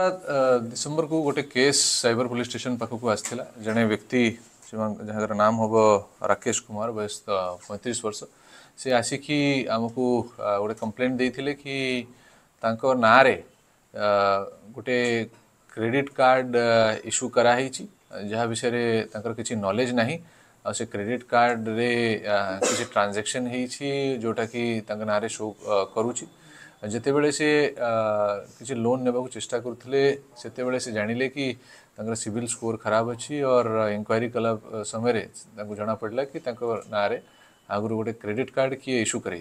December को गोटे case cyber police station पाखक आसला जड़े व्यक्ति जहाँ नाम हम राकेश कुमार बयस पैंतीस वर्ष से आसिकी आमको गोटे कम्प्लेन देते कि ना गोटे क्रेडिट कार्ड इश्यू कराई जहाँ विषय किसी नलेज ना से क्रेडिट कार्ड रे किसी ट्रांजेक्शन जोटा कि शो करुच्छी जिते बड़े से किसी लोन ने चेषा करते जान लें कि सिविल स्कोर खराब अच्छी और इनक्वारी कला समय जना पड़ा कि ना आगुरी गोटे क्रेडिट कार्ड किए इश्यू कर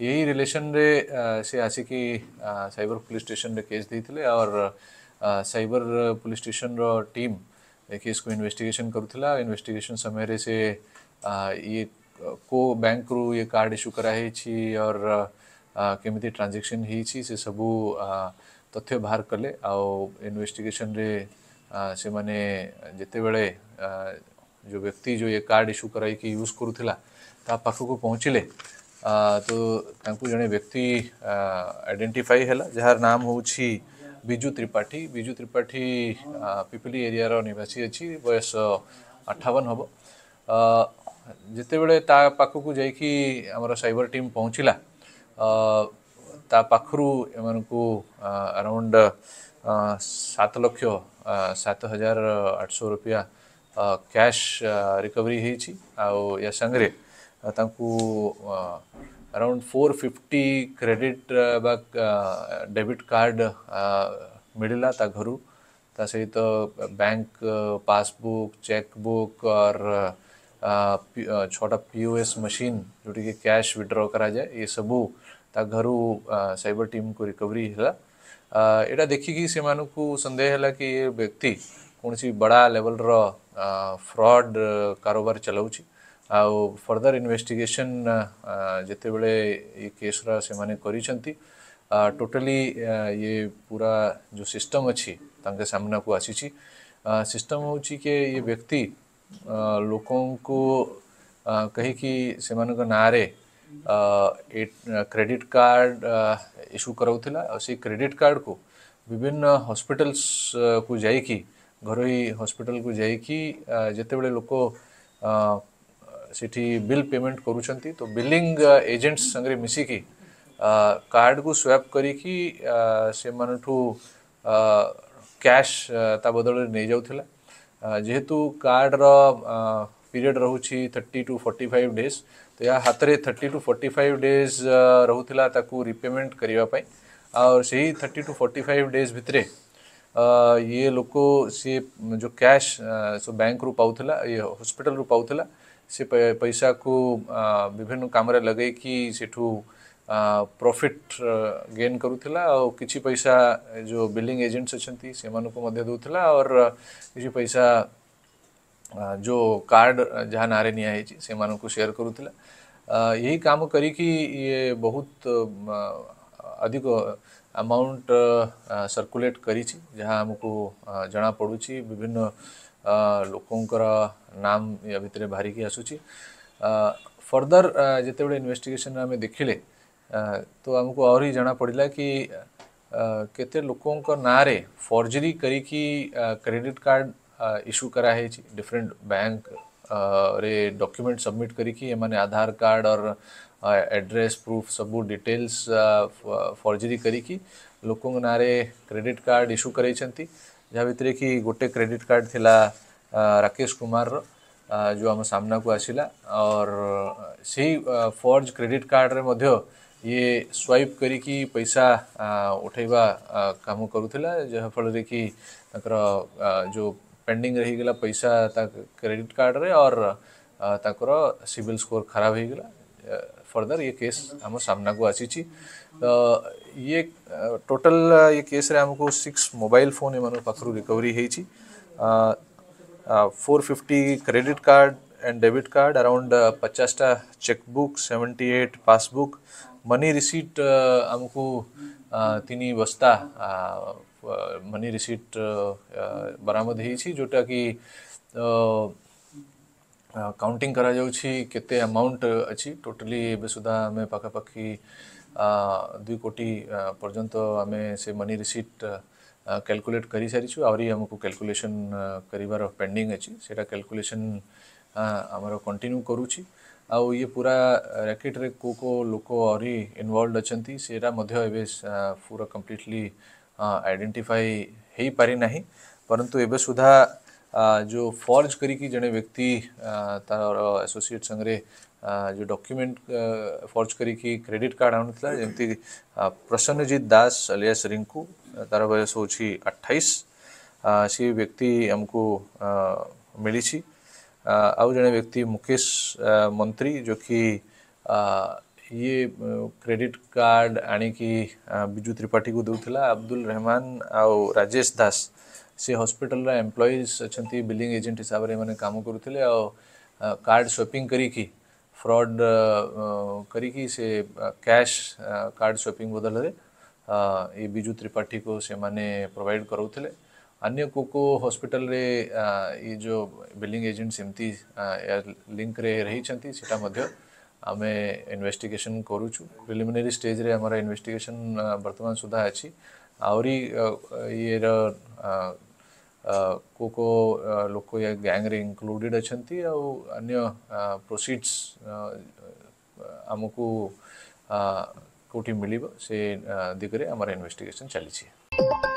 यही रिलेशन रे से आसिकी साइबर पुलिस स्टेशन रे केस देते और साइबर पुलिस स्टेशन रो टीम केस को इन्वेस्टिगेशन करूला इन्वेस्टिगेशन समय रे से ये को बैंक रू ये कार्ड इश्यू कराई और केमी ट्रांजेक्शन हो सब तथ्य बाहर कले आनभेटिगेसन से मैंने जितेबले जो व्यक्ति जो ये कार्ड इश्यू कराई यूज करूला ताकू पहुँचिले तो जड़े व्यक्ति आइडेटिफाई है जार नाम हूँ विजु त्रिपाठी विजु त्रिपाठी पिपली एरिया निवासी अच्छी बयस अठावन हम जिते बड़े ताकू जामर सबर टीम पहुँचला पाखु एम को अराउंड सात लक्ष सात हजार आठ सौ रुपया क्या रिकवरी आगे अराउंड फोर फिफ्टी क्रेडिट बा डेबिट कार्ड मिलला घर ता सहित बैंक पासबुक चेकबुक और छोटा पीओएस मशीन जो कैश विड्र कर जाए ये सब घर साइबर टीम को रिकवरी है यहाँ देखिकी से संदेह है कि ये व्यक्ति कौन सी बड़ा लेवल रो फ्रॉड कारोबार चलाऊँ आउ फर्दर इन्वेस्टिगेशन जिते बड़े ये केस रहा से माने करी टोटली ये पूरा जो सिस्टम अच्छी सामना को आसी सिस्टम हूँ ये व्यक्ति लोक को कहीं कि ना क्रेडिट कार्ड इश्यू कराला से क्रेडिट कार्ड को विभिन्न हस्पिटल्स को जाकि घर हस्पिटाल जाकि जिते बड़े लोक से बिल पेमेंट कर तो बिलिंग एजेंट्स संगे मिसिकी कार्ड को स्वैप करी से मानु क्या बदल नहीं जा जेहेतु कार्डर पीरियड रोच thirty to forty five days तो यह हाथ में thirty to forty five days रोला रिपेमेंट करने और thirty to forty five days भितर ये लोक सी जो कैश सो बैंक रू पाला ये हस्पिटाल पाला से पैसा को विभिन्न कम लगे कि सेठू प्रॉफिट गेन करूला आ कि पैसा जो बिलिंग एजेंट्स अच्छा से मूला और कि पैसा जो कार्ड जहाँ ना निहाई से सेयर करूला यही काम करी बहुत अधिक अमाउंट सर्कुलेट करी जहाँ आमको जना पड़ी विभिन्न लोकंर नाम या भितर बाहर की आसूँ फर्दर जिते इन्वेस्टिगेशन आम देखिले तो आमको आहरी जना पड़ा कि केते लोकों ना फर्जरी करी क्रेडिट कार्ड इश्यू कराई डिफरेंट बैंक रे डॉक्यूमेंट सबमिट करी एमाने आधार कार्ड और एड्रेस प्रूफ सबू डिटेल्स फर्जरी करी लोकों ना क्रेडिट कार्ड इश्यू कराई जहाँ भितर कि गोटे क्रेडिट कार्ड थिला राकेश कुमार जो आम सामना को आसला और से फर्ज क्रेडिट कार्ड रे मध्य ये स्वाइप कर पैसा उठेबा काम करूला जहाँफल कि जो पेंडिंग रही गला पैसा क्रेडिट कार्ड रे और ताकर सिविल स्कोर खराब हो गला फर्दर ये केस आम सामना को आसी तो ये टोटल ये केस रे को सिक्स मोबाइल फोन एम पाखु रिकवरी होती four fifty credit card and debit card around पचासटा chequebook seventy eight passbook money receipt आमको तीन बस्ता money uh, receipt uh, uh, बरामद होती जोटा कि काउंटिंग करा केते अमाउंट अच्छी टोटली एवं सुधा आम पखापाखी दुई कोटी पर्यंत आम से मनी रिसीट कैलकुलेट कर सारी आहरी आमको क्याल्कुलेसन कर पेंडिंग अच्छी से क्याल्कुलेसन आमर कंटिन्यू करुच्छी आउ ये पूरा रैकेट रे को को लोक आहरी इनवल्वड अच्छा से पूरा कम्प्लीटली आइडेंटिफाई हो पारिना परंतु एवं सुधा जो फर्ज करी जड़े व्यक्ति तार एसोसिएट संगे जो डॉक्यूमेंट फर्ज करी क्रेडिट कार्ड आनुला जमी प्रसन्नजीत दास अलिया रिंकु तार बयस हो अठाई सी व्यक्ति आमको मिली आउ जे व्यक्ति मुकेश मंत्री जो कि ये क्रेडिट कार्ड आजु त्रिपाठी को देखा अब्दुल रहमान आउ राजेश दास से हस्पिटाल एम्प्लयिज अच्छा बिलिंग एजेंट हिसाब से कम कर कार्ड सपिंग करी फ्रड करी से कैश कार्ड सपिंग बदल ये विजु त्रिपाठी को से प्रोवाइड कराते अन्य को को हॉस्पिटल रे ये जो बिलिंग एजेंट सेमती लिंक रे रही चंती आमे इन्वेस्टिगेशन करुचु प्रिलिमिनरी स्टेज रे हमारा इन्वेस्टिगेशन वर्तमान सुधा अच्छी आउरी ये को को लोक या गैंग रे इंक्लूडेड इनक्लूडेड अच्छा अन्य प्रोसीड्स आमको कौटी मिल से दिगरे हमारा इन्वेस्टिगेशन चली